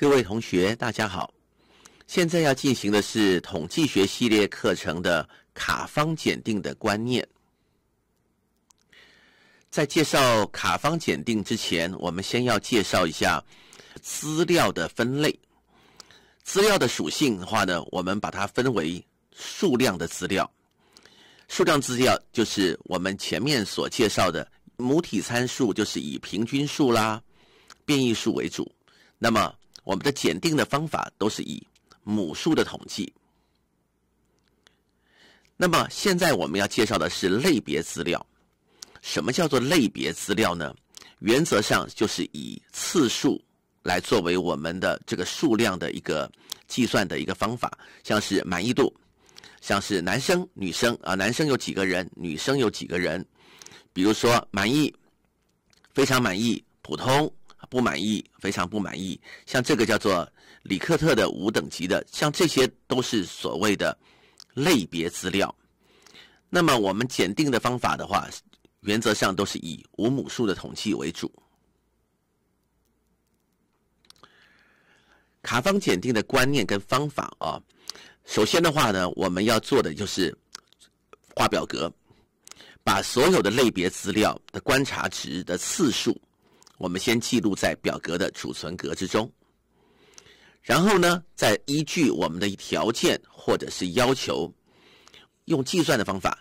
各位同学，大家好！现在要进行的是统计学系列课程的卡方检定的观念。在介绍卡方检定之前，我们先要介绍一下资料的分类。资料的属性的话呢，我们把它分为数量的资料。数量资料就是我们前面所介绍的母体参数，就是以平均数啦、变异数为主。那么我们的检定的方法都是以母数的统计。那么现在我们要介绍的是类别资料。什么叫做类别资料呢？原则上就是以次数来作为我们的这个数量的一个计算的一个方法，像是满意度，像是男生女生啊，男生有几个人，女生有几个人，比如说满意、非常满意、普通。不满意，非常不满意。像这个叫做里克特的五等级的，像这些都是所谓的类别资料。那么我们检定的方法的话，原则上都是以五母数的统计为主。卡方检定的观念跟方法啊，首先的话呢，我们要做的就是画表格，把所有的类别资料的观察值的次数。我们先记录在表格的储存格之中，然后呢，再依据我们的条件或者是要求，用计算的方法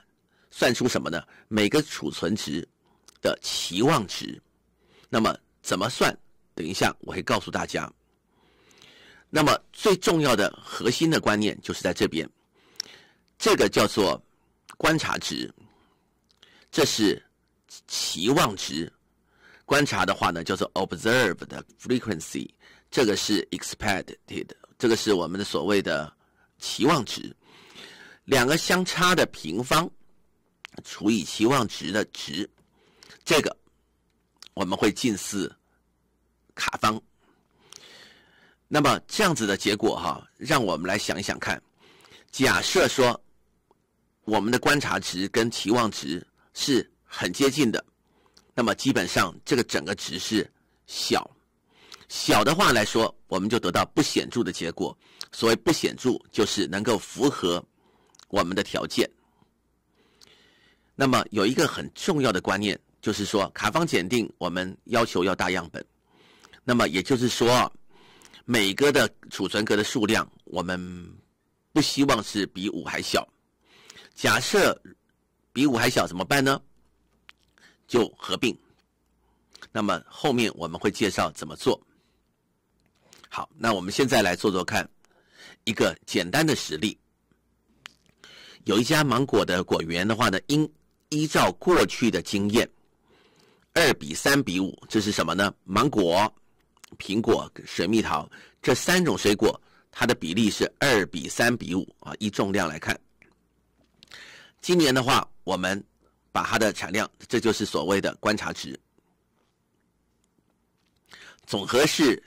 算出什么呢？每个储存值的期望值。那么怎么算？等一下我会告诉大家。那么最重要的核心的观念就是在这边，这个叫做观察值，这是期望值。观察的话呢，叫做 observe 的 frequency，这个是 expected，这个是我们的所谓的期望值，两个相差的平方除以期望值的值，这个我们会近似卡方。那么这样子的结果哈，让我们来想一想看，假设说我们的观察值跟期望值是很接近的。那么基本上这个整个值是小，小的话来说，我们就得到不显著的结果。所谓不显著，就是能够符合我们的条件。那么有一个很重要的观念，就是说卡方检定我们要求要大样本。那么也就是说，每个的储存格的数量我们不希望是比五还小。假设比五还小怎么办呢？就合并，那么后面我们会介绍怎么做。好，那我们现在来做做看一个简单的实例。有一家芒果的果园的话呢，应依照过去的经验，二比三比五，这是什么呢？芒果、苹果、水蜜桃这三种水果，它的比例是二比三比五啊，一重量来看。今年的话，我们。把它的产量，这就是所谓的观察值，总和是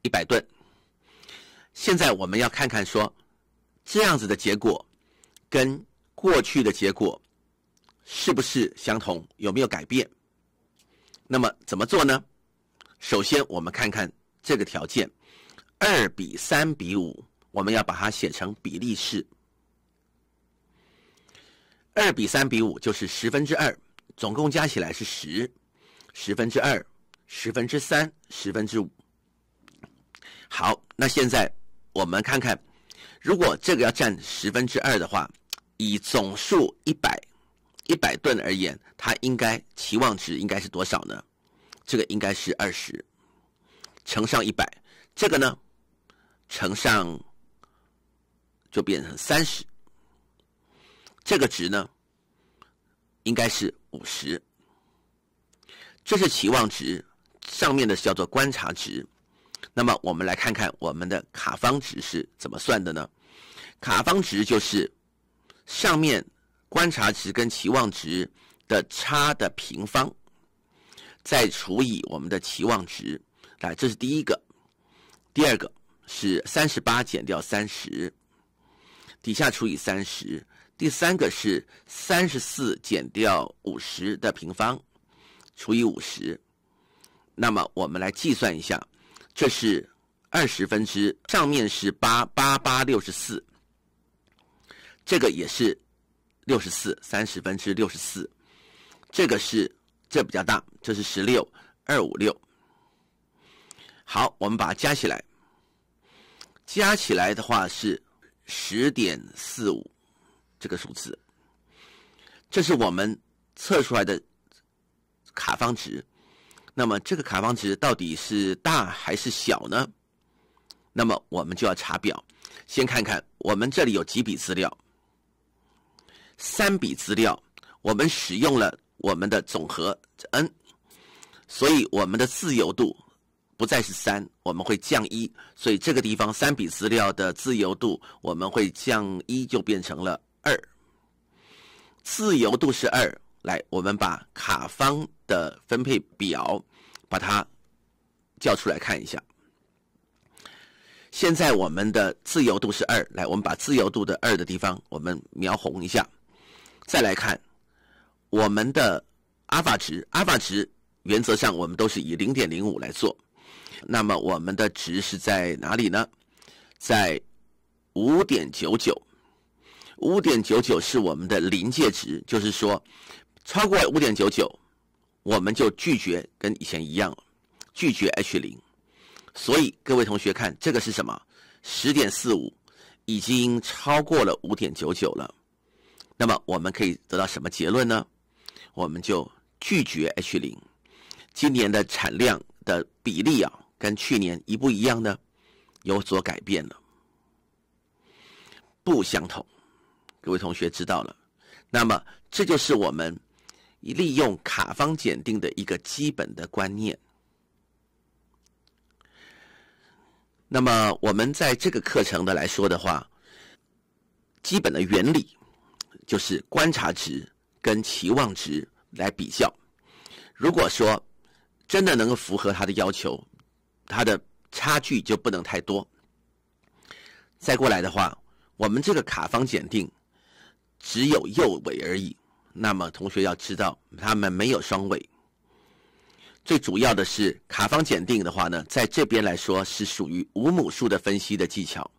一百吨。现在我们要看看说，这样子的结果跟过去的结果是不是相同，有没有改变？那么怎么做呢？首先，我们看看这个条件，二比三比五，我们要把它写成比例式。二比三比五就是十分之二，总共加起来是十，十分之二，十分之三，十分之五。好，那现在我们看看，如果这个要占十分之二的话，以总数一百一百吨而言，它应该期望值应该是多少呢？这个应该是二十，乘上一百，这个呢，乘上就变成三十。这个值呢，应该是五十，这是期望值。上面的是叫做观察值。那么我们来看看我们的卡方值是怎么算的呢？卡方值就是上面观察值跟期望值的差的平方，再除以我们的期望值。来，这是第一个。第二个是三十八减掉三十，底下除以三十。第三个是三十四减掉五十的平方除以五十，那么我们来计算一下，这是二十分之上面是八八八六十四，这个也是六十四三十分之六十四，这个是这比较大，这是十六二五六。好，我们把它加起来，加起来的话是十点四五。这个数字，这是我们测出来的卡方值。那么这个卡方值到底是大还是小呢？那么我们就要查表，先看看我们这里有几笔资料，三笔资料，我们使用了我们的总和 n，所以我们的自由度不再是三，我们会降一，所以这个地方三笔资料的自由度我们会降一，就变成了。二自由度是二，来，我们把卡方的分配表把它叫出来看一下。现在我们的自由度是二，来，我们把自由度的二的地方我们描红一下。再来看我们的阿尔法值，阿尔法值原则上我们都是以零点零五来做，那么我们的值是在哪里呢？在五点九九。五点九九是我们的临界值，就是说，超过五点九九，我们就拒绝跟以前一样拒绝 H 零。所以各位同学看这个是什么？十点四五已经超过了五点九九了。那么我们可以得到什么结论呢？我们就拒绝 H 零。今年的产量的比例啊，跟去年一不一样呢？有所改变了，不相同。各位同学知道了，那么这就是我们利用卡方检定的一个基本的观念。那么我们在这个课程的来说的话，基本的原理就是观察值跟期望值来比较。如果说真的能够符合他的要求，他的差距就不能太多。再过来的话，我们这个卡方检定。只有右尾而已，那么同学要知道，他们没有双尾。最主要的是卡方检定的话呢，在这边来说是属于无母数的分析的技巧，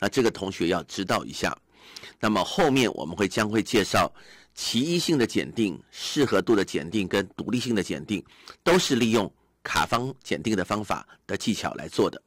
那这个同学要知道一下。那么后面我们会将会介绍，其一性的检定、适合度的检定跟独立性的检定，都是利用卡方检定的方法的技巧来做的。